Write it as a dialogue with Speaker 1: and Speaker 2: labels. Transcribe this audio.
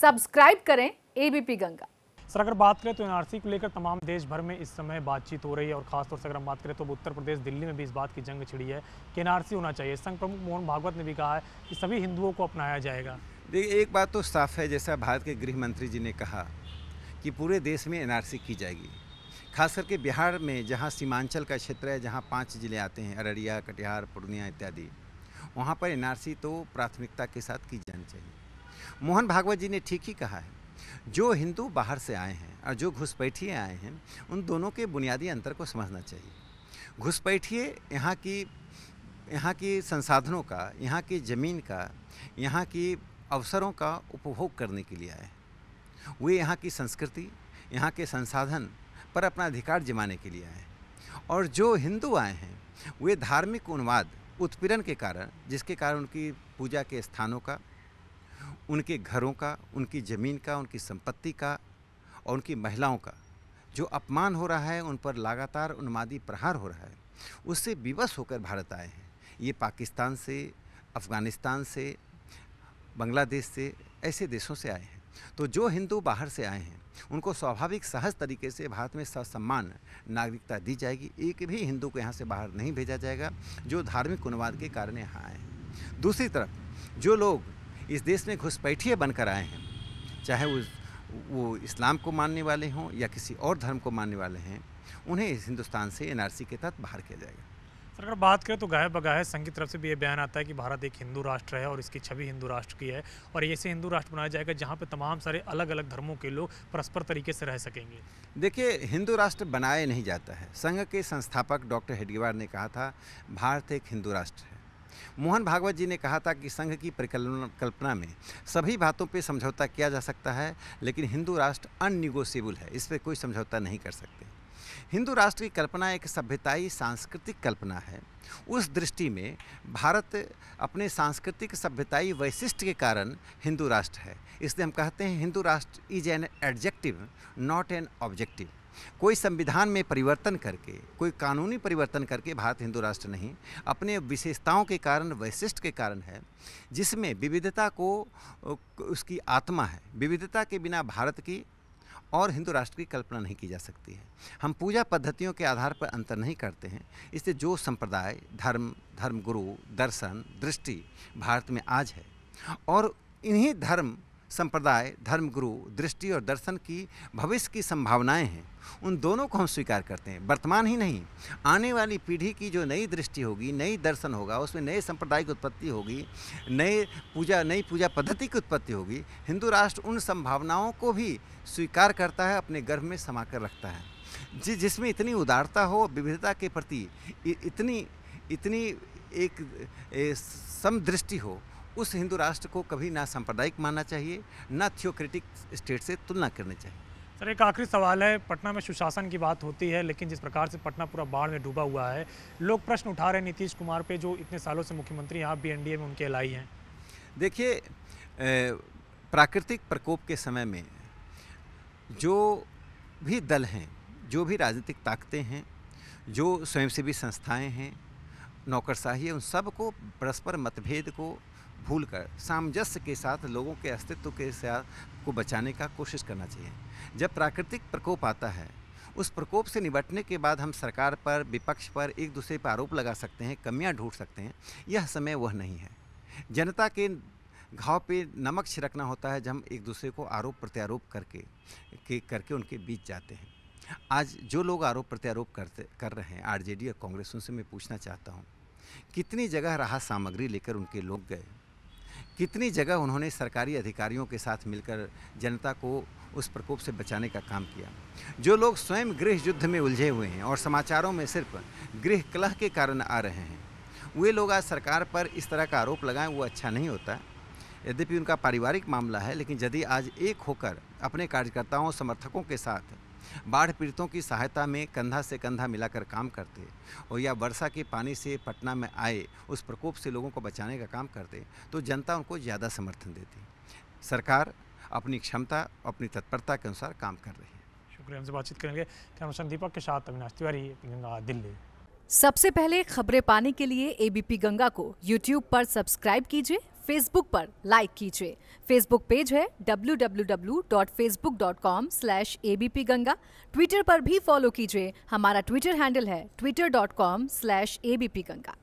Speaker 1: subscribe करें ABP Ganga
Speaker 2: sir अगर बात करें तो एनआरसी को लेकर तमाम देश भर में इस समय बातचीत हो रही है और खासतौर से अगर हम बात करें तो उत्तर प्रदेश दिल्ली में भी इस बात की जंग छिड़ी है कि एनआरसी होना चाहिए संघ प्रमुख मोहन भागवत ने भी कहा है कि सभी हिंदुओं को अपनाया जाएगा देखिए एक बात तो
Speaker 1: साफ है जैसा भारत के गृह मंत्री जी ने कहा कि पूरे देश में एन की जाएगी खास करके बिहार में जहाँ सीमांचल का क्षेत्र है जहाँ पाँच जिले आते हैं अररिया कटिहार पूर्णिया इत्यादि वहाँ पर एन तो प्राथमिकता के साथ की जानी चाहिए मोहन भागवत जी ने ठीक ही कहा है जो हिंदू बाहर से आए हैं और जो घुसपैठिए आए हैं उन दोनों के बुनियादी अंतर को समझना चाहिए घुसपैठिए यहाँ की यहाँ की संसाधनों का यहाँ की ज़मीन का यहाँ की अवसरों का उपभोग करने के लिए आए वे यहाँ की संस्कृति यहाँ के संसाधन पर अपना अधिकार जमाने के लिए आए और जो हिंदू आए हैं वे धार्मिक उन्माद उत्पीड़न के कारण जिसके कारण उनकी पूजा के स्थानों का उनके घरों का उनकी ज़मीन का उनकी संपत्ति का और उनकी महिलाओं का जो अपमान हो रहा है उन पर लगातार उन्मादी प्रहार हो रहा है उससे विवश होकर भारत आए हैं ये पाकिस्तान से अफ़गानिस्तान से बांग्लादेश से ऐसे देशों से आए हैं तो जो हिंदू बाहर से आए हैं उनको स्वाभाविक सहज तरीके से भारत में ससम्मान नागरिकता दी जाएगी एक भी हिंदू को यहाँ से बाहर नहीं भेजा जाएगा जो धार्मिक उन्माद के कारण यहाँ आए हैं दूसरी तरफ जो लोग इस देश में घुसपैठिए बनकर आए हैं चाहे वो वो इस्लाम को मानने वाले हों या किसी और धर्म को मानने वाले हैं उन्हें इस हिंदुस्तान से एनआरसी के तहत बाहर किया जाएगा
Speaker 2: सर अगर बात करें तो गाय बगाहे संघ की तरफ से भी ये बयान आता है कि भारत एक हिंदू राष्ट्र है और इसकी छवि हिंदू राष्ट्र की है और ऐसे हिंदू राष्ट्र बनाया जाएगा जहाँ पर तमाम सारे अलग अलग धर्मों के लोग परस्पर तरीके से रह सकेंगे
Speaker 1: देखिए हिंदू राष्ट्र बनाया नहीं जाता है संघ के संस्थापक डॉक्टर हेडगेवार ने कहा था भारत एक हिंदू राष्ट्र है मोहन भागवत जी ने कहा था कि संघ की परिकल्पना में सभी बातों पर समझौता किया जा सकता है लेकिन हिंदू राष्ट्र अननिगोशियबल है इस पर कोई समझौता नहीं कर सकते हिंदू राष्ट्र की कल्पना एक सभ्यताई सांस्कृतिक कल्पना है उस दृष्टि में भारत अपने सांस्कृतिक सभ्यताई वैशिष्ट के कारण हिंदू राष्ट्र है इसलिए हम कहते हैं Hindu rashtra is an adjective not an objective कोई संविधान में परिवर्तन करके कोई कानूनी परिवर्तन करके भारत हिंदू राष्ट्र नहीं अपने विशेषताओं के कारण वैशिष्ट के कारण है जिसमें विविधता को उसकी आत्मा है विविधता के बिना भारत की और हिंदू राष्ट्र की कल्पना नहीं की जा सकती है हम पूजा पद्धतियों के आधार पर अंतर नहीं करते हैं इसलिए जो संप्रदाय धर्म धर्मगुरु दर्शन दृष्टि भारत में आज है और इन्हीं धर्म संप्रदाय धर्मगुरु दृष्टि और दर्शन की भविष्य की संभावनाएं हैं उन दोनों को हम स्वीकार करते हैं वर्तमान ही नहीं आने वाली पीढ़ी की जो नई दृष्टि होगी नई दर्शन होगा उसमें नए संप्रदाय की उत्पत्ति होगी नए पूजा नई पूजा पद्धति की उत्पत्ति होगी हिंदू राष्ट्र उन संभावनाओं को भी स्वीकार करता है अपने गर्भ में समा कर रखता है जि जिसमें इतनी उदारता हो विविधता के प्रति इतनी इतनी एक समदृष्टि हो उस हिंदू राष्ट्र को कभी ना सांप्रदायिक मानना चाहिए ना थियोक्रेटिक स्टेट से तुलना करनी चाहिए
Speaker 2: सर एक आखिरी सवाल है पटना में सुशासन की बात होती है लेकिन जिस प्रकार से पटना पूरा बाढ़ में डूबा हुआ है लोग प्रश्न उठा रहे हैं नीतीश कुमार पे जो इतने सालों से मुख्यमंत्री आप बी में उनके लाई हैं
Speaker 1: देखिए प्राकृतिक प्रकोप के समय में जो भी दल हैं जो भी राजनीतिक ताकतें हैं जो स्वयंसेवी संस्थाएँ हैं नौकरशाही है उन सबको परस्पर मतभेद को भूलकर सामंजस्य के साथ लोगों के अस्तित्व के साथ को बचाने का कोशिश करना चाहिए जब प्राकृतिक प्रकोप आता है उस प्रकोप से निपटने के बाद हम सरकार पर विपक्ष पर एक दूसरे पर आरोप लगा सकते हैं कमियां ढूंढ सकते हैं यह समय वह नहीं है जनता के घाव पे नमक छिड़कना होता है जब हम एक दूसरे को आरोप प्रत्यारोप करके के करके उनके बीच जाते हैं आज जो लोग आरोप प्रत्यारोप करते कर रहे हैं आरजेडी और कांग्रेस उनसे मैं पूछना चाहता हूँ कितनी जगह राहत सामग्री लेकर उनके लोग गए कितनी जगह उन्होंने सरकारी अधिकारियों के साथ मिलकर जनता को उस प्रकोप से बचाने का काम किया जो लोग स्वयं गृह युद्ध में उलझे हुए हैं और समाचारों में सिर्फ गृह कलह के कारण आ रहे हैं वे लोग आज सरकार पर इस तरह का आरोप लगाएं वो अच्छा नहीं होता यद्यपि उनका पारिवारिक मामला है लेकिन यदि आज एक होकर अपने कार्यकर्ताओं समर्थकों के साथ बाढ़ पीड़ितों की सहायता में कंधा से कंधा मिलाकर काम करते और या वर्षा के पानी से पटना में आए उस प्रकोप से लोगों को बचाने का काम करते तो जनता उनको ज़्यादा समर्थन देती सरकार अपनी क्षमता अपनी तत्परता के अनुसार काम कर रही है
Speaker 2: शुक्रिया हमसे बातचीत करेंगे कैमरा दीपक के साथ अविनाश तिवारी दिल्ली
Speaker 1: सबसे पहले खबरें पाने के लिए एबीपी गंगा को यूट्यूब पर सब्सक्राइब कीजिए फेसबुक पर लाइक कीजिए फेसबुक पेज है www.facebook.com/abpganga ट्विटर पर भी फॉलो कीजिए हमारा ट्विटर हैंडल है twitter.com/abpganga